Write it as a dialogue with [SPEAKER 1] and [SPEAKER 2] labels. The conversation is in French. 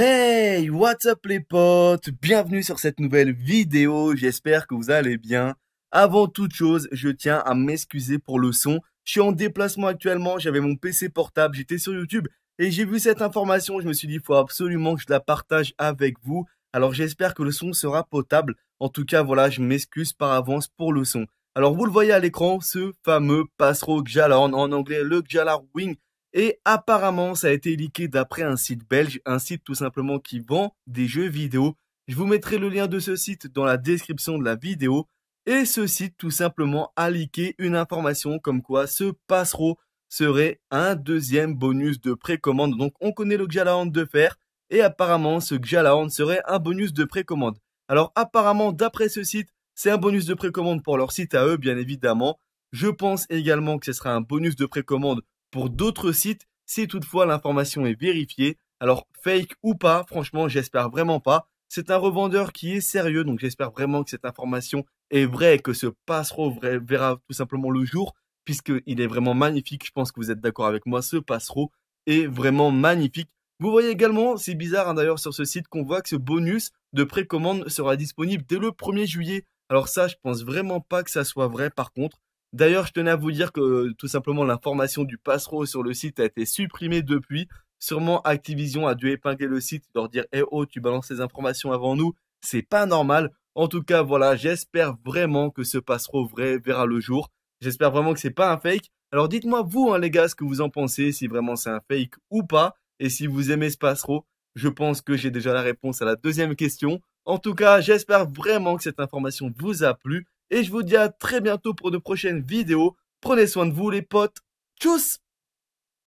[SPEAKER 1] Hey, what's up les potes Bienvenue sur cette nouvelle vidéo, j'espère que vous allez bien. Avant toute chose, je tiens à m'excuser pour le son. Je suis en déplacement actuellement, j'avais mon PC portable, j'étais sur YouTube et j'ai vu cette information, je me suis dit il faut absolument que je la partage avec vous. Alors j'espère que le son sera potable. En tout cas, voilà, je m'excuse par avance pour le son. Alors vous le voyez à l'écran, ce fameux passereau Jalar. en anglais le jalar Wing, et apparemment, ça a été leaké d'après un site belge, un site tout simplement qui vend des jeux vidéo. Je vous mettrai le lien de ce site dans la description de la vidéo. Et ce site tout simplement a leaké une information comme quoi ce passereau serait un deuxième bonus de précommande. Donc on connaît le Xalaand de fer et apparemment ce Xalaand serait un bonus de précommande. Alors apparemment d'après ce site, c'est un bonus de précommande pour leur site à eux bien évidemment. Je pense également que ce sera un bonus de précommande pour d'autres sites si toutefois l'information est vérifiée. Alors fake ou pas, franchement j'espère vraiment pas. C'est un revendeur qui est sérieux, donc j'espère vraiment que cette information est vraie et que ce passereau verra tout simplement le jour, puisqu'il est vraiment magnifique. Je pense que vous êtes d'accord avec moi, ce passereau est vraiment magnifique. Vous voyez également, c'est bizarre hein, d'ailleurs sur ce site, qu'on voit que ce bonus de précommande sera disponible dès le 1er juillet. Alors ça, je pense vraiment pas que ça soit vrai par contre. D'ailleurs, je tenais à vous dire que tout simplement l'information du passereau sur le site a été supprimée depuis. Sûrement Activision a dû épingler le site, leur dire Eh oh, tu balances ces informations avant nous, c'est pas normal. En tout cas, voilà, j'espère vraiment que ce passereau vrai verra le jour. J'espère vraiment que c'est pas un fake. Alors dites-moi vous, hein, les gars, ce que vous en pensez, si vraiment c'est un fake ou pas. Et si vous aimez ce passereau, je pense que j'ai déjà la réponse à la deuxième question. En tout cas, j'espère vraiment que cette information vous a plu. Et je vous dis à très bientôt pour de prochaines vidéos. Prenez soin de vous les potes. Tchuss